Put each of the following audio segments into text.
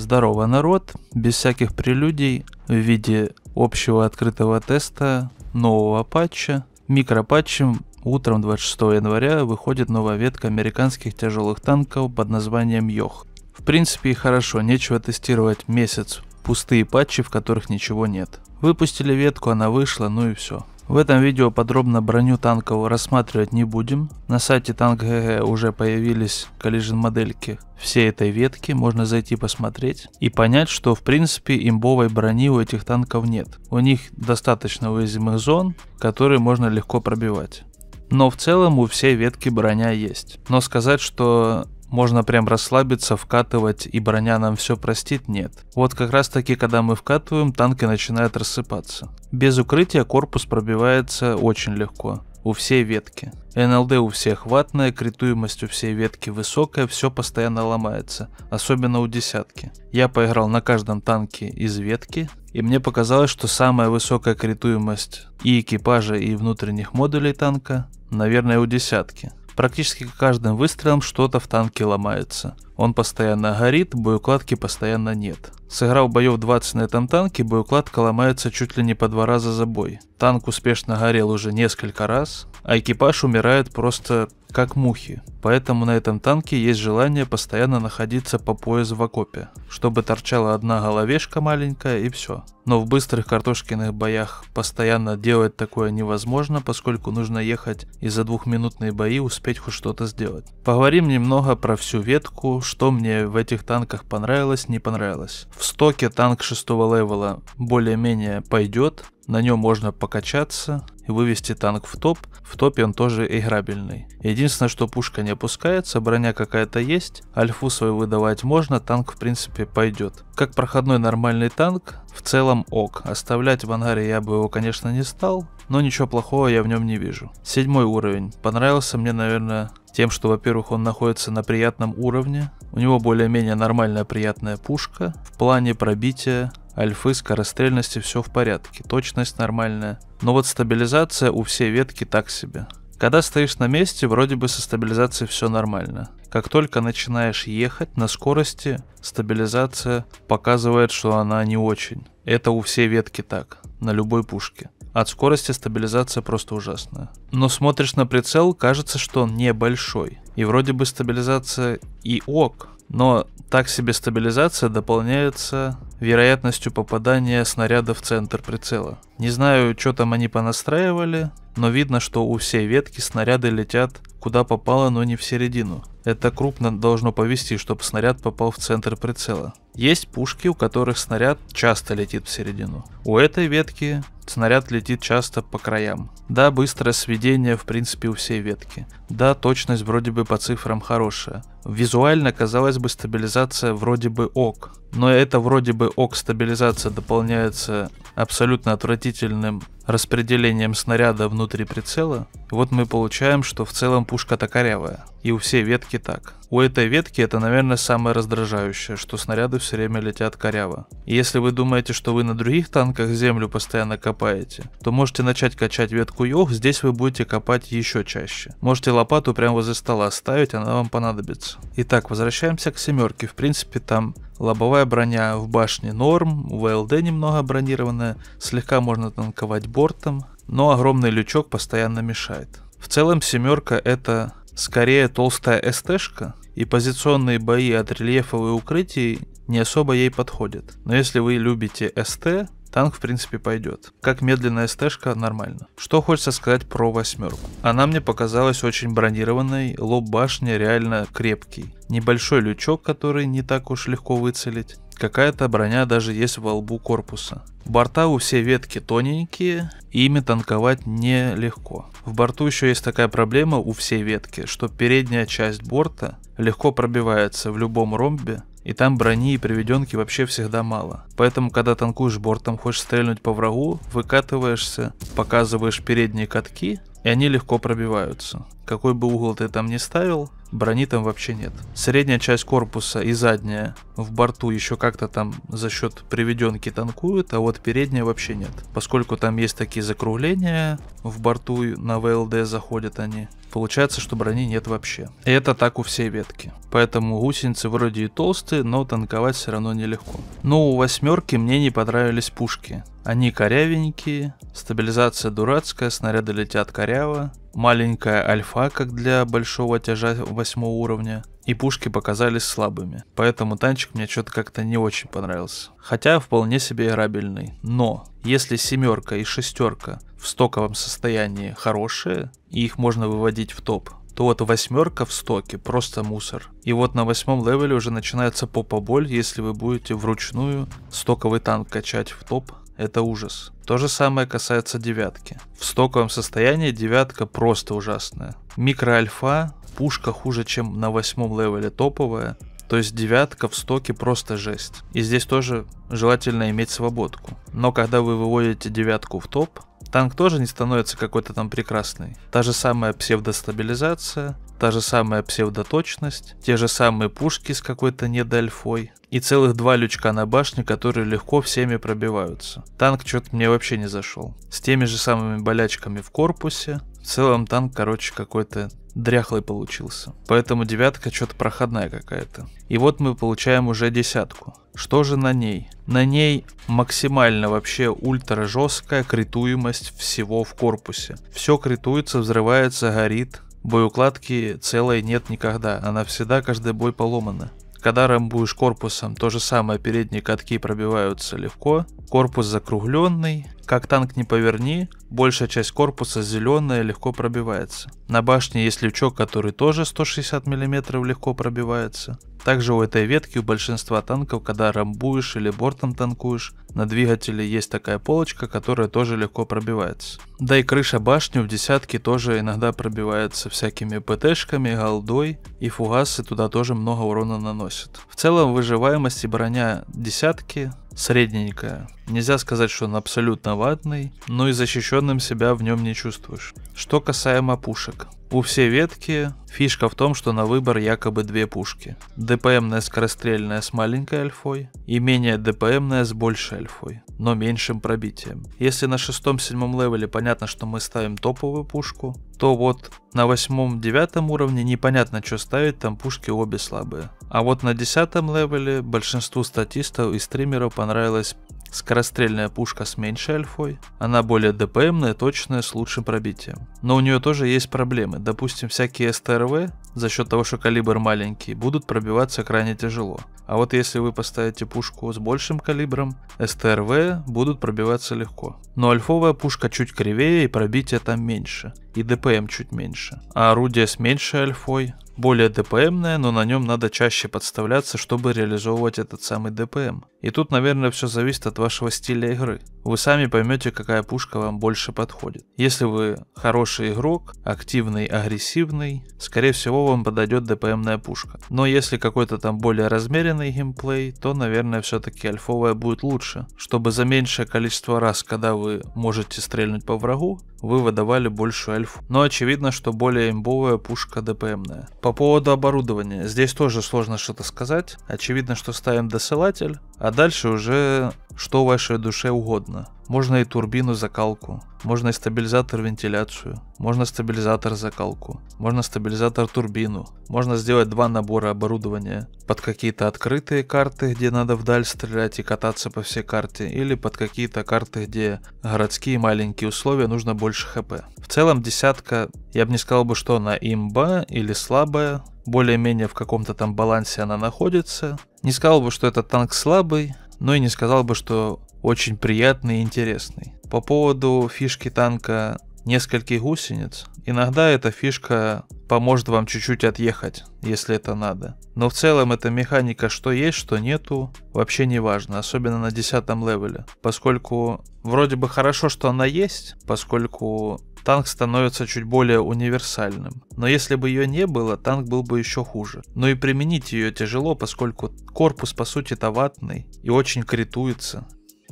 Здорово, народ! Без всяких прелюдий в виде общего открытого теста нового патча. Микропатчем утром 26 января выходит новая ветка американских тяжелых танков под названием Йох. В принципе и хорошо, нечего тестировать месяц пустые патчи, в которых ничего нет. Выпустили ветку, она вышла, ну и все. В этом видео подробно броню танков рассматривать не будем. На сайте Tank.gg уже появились коллижен модельки всей этой ветки, можно зайти посмотреть и понять, что в принципе имбовой брони у этих танков нет. У них достаточно уязвимых зон, которые можно легко пробивать. Но в целом у всей ветки броня есть. Но сказать, что можно прям расслабиться, вкатывать и броня нам все простит, нет. Вот как раз таки, когда мы вкатываем, танки начинают рассыпаться. Без укрытия корпус пробивается очень легко у всей ветки. НЛД у всех ватная, критуемость у всей ветки высокая, все постоянно ломается, особенно у десятки. Я поиграл на каждом танке из ветки, и мне показалось, что самая высокая критуемость и экипажа, и внутренних модулей танка, наверное, у десятки практически каждым выстрелом что-то в танке ломается. Он постоянно горит, боеукладки постоянно нет. Сыграв боев 20 на этом танке, боеукладка ломается чуть ли не по два раза за бой. Танк успешно горел уже несколько раз, а экипаж умирает просто как мухи. Поэтому на этом танке есть желание постоянно находиться по пояс в окопе, чтобы торчала одна головешка маленькая и все. Но в быстрых картошкиных боях постоянно делать такое невозможно, поскольку нужно ехать и за двухминутные бои успеть хоть что-то сделать. Поговорим немного про всю ветку, что мне в этих танках понравилось, не понравилось. В стоке танк шестого левела более-менее пойдет, на нем можно покачаться и вывести танк в топ. В топе он тоже играбельный. Единственное, что пушка не опускается, броня какая-то есть, альфу свою выдавать можно, танк в принципе пойдет. Как проходной нормальный танк, в целом ок. Оставлять в ангаре я бы его, конечно, не стал, но ничего плохого я в нем не вижу. Седьмой уровень. Понравился мне, наверное, тем, что, во-первых, он находится на приятном уровне, у него более-менее нормальная приятная пушка, в плане пробития альфы, скорострельности все в порядке, точность нормальная. Но вот стабилизация у всей ветки так себе. Когда стоишь на месте, вроде бы со стабилизацией все нормально. Как только начинаешь ехать на скорости, стабилизация показывает, что она не очень. Это у всей ветки так, на любой пушке. От скорости стабилизация просто ужасная. Но смотришь на прицел, кажется, что он небольшой. И вроде бы стабилизация и ок, но так себе стабилизация дополняется вероятностью попадания снаряда в центр прицела. Не знаю, что там они понастраивали, но видно, что у всей ветки снаряды летят куда попало, но не в середину. Это крупно должно повести, чтобы снаряд попал в центр прицела. Есть пушки, у которых снаряд часто летит в середину. У этой ветки снаряд летит часто по краям. Да, быстрое сведение в принципе у всей ветки. Да, точность вроде бы по цифрам хорошая. Визуально, казалось бы, стабилизация вроде бы ок. Но это вроде бы ок стабилизация дополняется абсолютно отвратительным распределением снаряда внутри прицела, вот мы получаем, что в целом пушка-то корявая. И у всей ветки так. У этой ветки это, наверное, самое раздражающее, что снаряды все время летят коряво. И если вы думаете, что вы на других танках землю постоянно копаете, то можете начать качать ветку йог, здесь вы будете копать еще чаще. Можете лопату прямо возле стола ставить, она вам понадобится. Итак, возвращаемся к семерке. В принципе, там лобовая броня в башне норм, ВЛД немного бронированная, слегка можно танковать бортом, но огромный лючок постоянно мешает. В целом семерка это Скорее толстая эстешка, и позиционные бои от рельефов и укрытий не особо ей подходят. Но если вы любите СТ, танк в принципе пойдет. Как медленная стежка нормально. Что хочется сказать про восьмерку. Она мне показалась очень бронированной, лоб башни реально крепкий. Небольшой лючок, который не так уж легко выцелить. Какая-то броня даже есть во лбу корпуса. Борта у всей ветки тоненькие, и ими танковать нелегко. В борту еще есть такая проблема у всей ветки, что передняя часть борта легко пробивается в любом ромбе, и там брони и приведенки вообще всегда мало. Поэтому, когда танкуешь бортом, хочешь стрельнуть по врагу, выкатываешься, показываешь передние катки, и они легко пробиваются. Какой бы угол ты там ни ставил, брони там вообще нет. Средняя часть корпуса и задняя в борту еще как-то там за счет приведенки танкуют, а вот передняя вообще нет. Поскольку там есть такие закругления в борту, на ВЛД заходят они, Получается, что брони нет вообще. И это так у всей ветки. Поэтому гусеницы вроде и толстые, но танковать все равно нелегко. Но ну, у восьмерки мне не понравились пушки. Они корявенькие, стабилизация дурацкая, снаряды летят коряво, маленькая альфа, как для большого тяжа восьмого уровня, и пушки показались слабыми. Поэтому танчик мне что-то как-то не очень понравился. Хотя вполне себе играбельный. Но если семерка и шестерка в стоковом состоянии хорошие, и их можно выводить в топ, то вот восьмерка в стоке просто мусор. И вот на восьмом левеле уже начинается попа боль, если вы будете вручную стоковый танк качать в топ, это ужас. То же самое касается девятки. В стоковом состоянии девятка просто ужасная. Микроальфа, пушка хуже, чем на восьмом левеле топовая, то есть девятка в стоке просто жесть. И здесь тоже желательно иметь свободку. Но когда вы выводите девятку в топ, Танк тоже не становится какой-то там прекрасный. Та же самая псевдостабилизация, та же самая псевдоточность, те же самые пушки с какой-то недоальфой и целых два лючка на башне, которые легко всеми пробиваются. Танк что-то мне вообще не зашел. С теми же самыми болячками в корпусе. В целом танк, короче, какой-то дряхлый получился. Поэтому девятка что-то проходная какая-то. И вот мы получаем уже десятку. Что же на ней? На ней максимально вообще ультра жесткая критуемость всего в корпусе. Все критуется, взрывается, горит. Боеукладки целой нет никогда, она всегда каждый бой поломана. Когда рамбуешь корпусом, то же самое, передние катки пробиваются легко, корпус закругленный, как танк не поверни, большая часть корпуса зеленая легко пробивается. На башне есть лючок, который тоже 160 мм легко пробивается. Также у этой ветки у большинства танков, когда рамбуешь или бортом танкуешь, на двигателе есть такая полочка, которая тоже легко пробивается. Да и крыша башни в десятке тоже иногда пробивается всякими ПТшками, голдой и фугасы туда тоже много урона наносят. В целом выживаемость и броня десятки средненькая. Нельзя сказать, что он абсолютно ватный, но и защищенным себя в нем не чувствуешь. Что касаемо пушек. У все ветки фишка в том, что на выбор якобы две пушки. ДПМная скорострельная с маленькой альфой и менее ДПМная с большей альфой, но меньшим пробитием. Если на шестом-седьмом левеле понятно, что мы ставим топовую пушку, то вот на восьмом-девятом уровне непонятно, что ставить, там пушки обе слабые. А вот на десятом левеле большинству статистов и стримеров понравилась Скорострельная пушка с меньшей альфой. Она более ДПМная, точная, с лучшим пробитием. Но у нее тоже есть проблемы. Допустим, всякие СТРВ, за счет того, что калибр маленький, будут пробиваться крайне тяжело. А вот если вы поставите пушку с большим калибром, СТРВ будут пробиваться легко. Но альфовая пушка чуть кривее и пробитие там меньше. И ДПМ чуть меньше. А орудие с меньшей альфой более ДПМное, но на нем надо чаще подставляться, чтобы реализовывать этот самый ДПМ. И тут, наверное, все зависит от вашего стиля игры вы сами поймете, какая пушка вам больше подходит. Если вы хороший игрок, активный, агрессивный, скорее всего вам подойдет ДПМная пушка. Но если какой-то там более размеренный геймплей, то, наверное, все-таки альфовая будет лучше, чтобы за меньшее количество раз, когда вы можете стрельнуть по врагу, вы выдавали большую альфу. Но очевидно, что более имбовая пушка ДПМная. По поводу оборудования, здесь тоже сложно что-то сказать. Очевидно, что ставим досылатель, а дальше уже что вашей душе угодно. Можно и турбину закалку, можно и стабилизатор вентиляцию, можно стабилизатор закалку, можно стабилизатор турбину, можно сделать два набора оборудования под какие-то открытые карты, где надо вдаль стрелять и кататься по всей карте, или под какие-то карты, где городские маленькие условия, нужно больше хп. В целом десятка, я бы не сказал бы, что она имба или слабая, более-менее в каком-то там балансе она находится. Не сказал бы, что этот танк слабый, но и не сказал бы, что очень приятный и интересный. По поводу фишки танка нескольких гусениц, иногда эта фишка поможет вам чуть-чуть отъехать, если это надо. Но в целом эта механика, что есть, что нету, вообще не важно, особенно на 10 левеле, поскольку вроде бы хорошо, что она есть, поскольку танк становится чуть более универсальным. Но если бы ее не было, танк был бы еще хуже. Но и применить ее тяжело, поскольку корпус по сути-то ватный и очень критуется.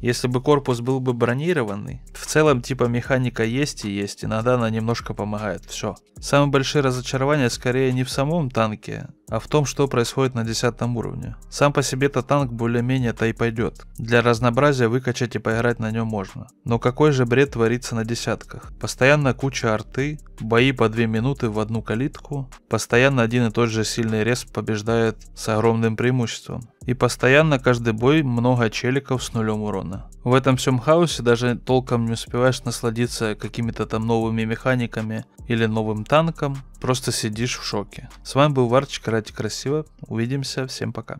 Если бы корпус был бы бронированный, в целом типа механика есть и есть, иногда она немножко помогает, все. Самые большие разочарования скорее не в самом танке, а в том, что происходит на 10 уровне. Сам по себе-то танк более-менее-то и пойдет. Для разнообразия выкачать и поиграть на нем можно. Но какой же бред творится на десятках? Постоянно куча арты, бои по 2 минуты в одну калитку, постоянно один и тот же сильный рез побеждает с огромным преимуществом. И постоянно каждый бой много челиков с нулем урона. В этом всем хаосе даже толком не успеваешь насладиться какими-то там новыми механиками или новым танком, Просто сидишь в шоке. С вами был Варчик, ради Красиво. Увидимся, всем пока.